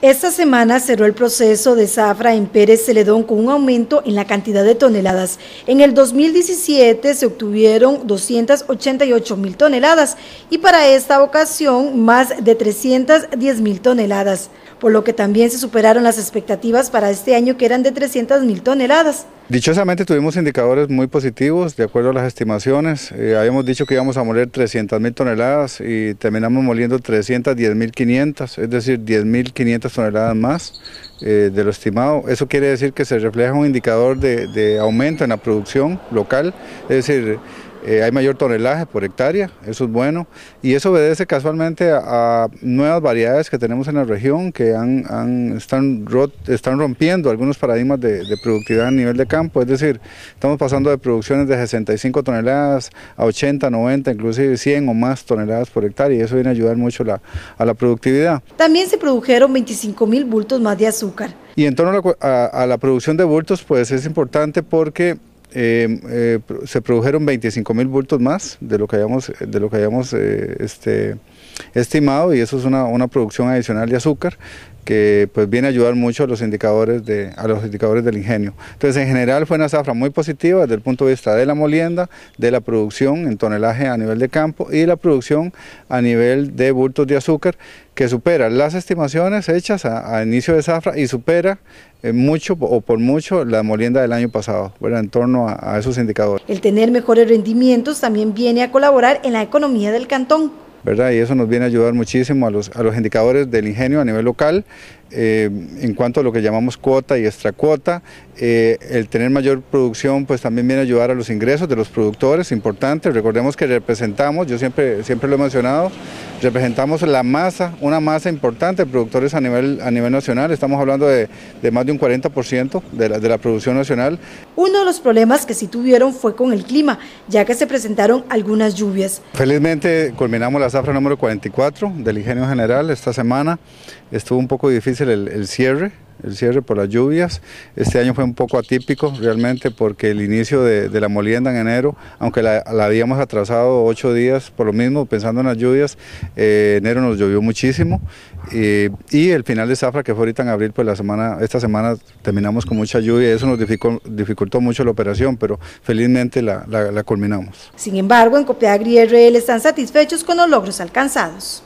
Esta semana cerró el proceso de zafra en Pérez Celedón con un aumento en la cantidad de toneladas. En el 2017 se obtuvieron 288 mil toneladas y para esta ocasión más de 310 mil toneladas por lo que también se superaron las expectativas para este año que eran de 300 mil toneladas. Dichosamente tuvimos indicadores muy positivos de acuerdo a las estimaciones. Eh, habíamos dicho que íbamos a moler 300 mil toneladas y terminamos moliendo 310 mil 500, es decir, 10 mil 500 toneladas más eh, de lo estimado. Eso quiere decir que se refleja un indicador de, de aumento en la producción local, es decir, eh, hay mayor tonelaje por hectárea, eso es bueno, y eso obedece casualmente a, nuevas variedades que tenemos en la región que han, están, rompiendo algunos paradigmas de, productividad a nivel de campo, es decir, estamos pasando de producciones de 65 toneladas a 80, 90, inclusive 100 o más toneladas por hectárea, y eso viene a ayudar mucho a la productividad. También se produjeron 25 mil bultos más de azúcar. Y en torno a la producción de bultos, pues es importante porque eh, eh se produjeron 25 mil bultos más de lo que habíamos, de lo que habíamos eh, este, estimado y eso es una, producción adicional de azúcar que pues viene a ayudar mucho a los indicadores de, a los indicadores del ingenio. Entonces en general fue una zafra muy positiva desde el punto de vista de la molienda, de la producción en tonelaje a nivel de campo y la producción a nivel de bultos de azúcar que supera las estimaciones hechas a, inicio de zafra y supera eh, mucho o por mucho la molienda del año pasado, en torno a esos indicadores. El tener mejores rendimientos también viene a colaborar en la economía del cantón. Y eso nos viene a ayudar muchísimo a los indicadores del ingenio a nivel local eh, en cuanto a lo que llamamos cuota y extracuota. Eh, el tener mayor producción pues también viene a ayudar a los ingresos de los productores, importante. Recordemos que representamos, yo siempre, siempre lo he mencionado, representamos la masa, una masa importante de productores a nivel, a nivel nacional. Estamos hablando de, de más de un 40% de la, de la producción nacional. Uno de los problemas que sí tuvieron fue con el clima, ya que se presentaron algunas lluvias. Felizmente culminamos la zafra número 44 del Ingenio General esta semana. Estuvo un poco difícil el, cierre, el cierre por las lluvias. Este año fue un poco atípico realmente porque el inicio de, la molienda en enero, aunque la, habíamos atrasado ocho días por lo mismo, pensando en las lluvias, eh, enero nos llovió muchísimo y el final de zafra que fue ahorita en abril, pues la semana, esta semana terminamos con mucha lluvia y eso nos dificultó, mucho la operación, pero felizmente la, la culminamos. Sin embargo, en Copiagri RL están satisfechos con los logros alcanzados.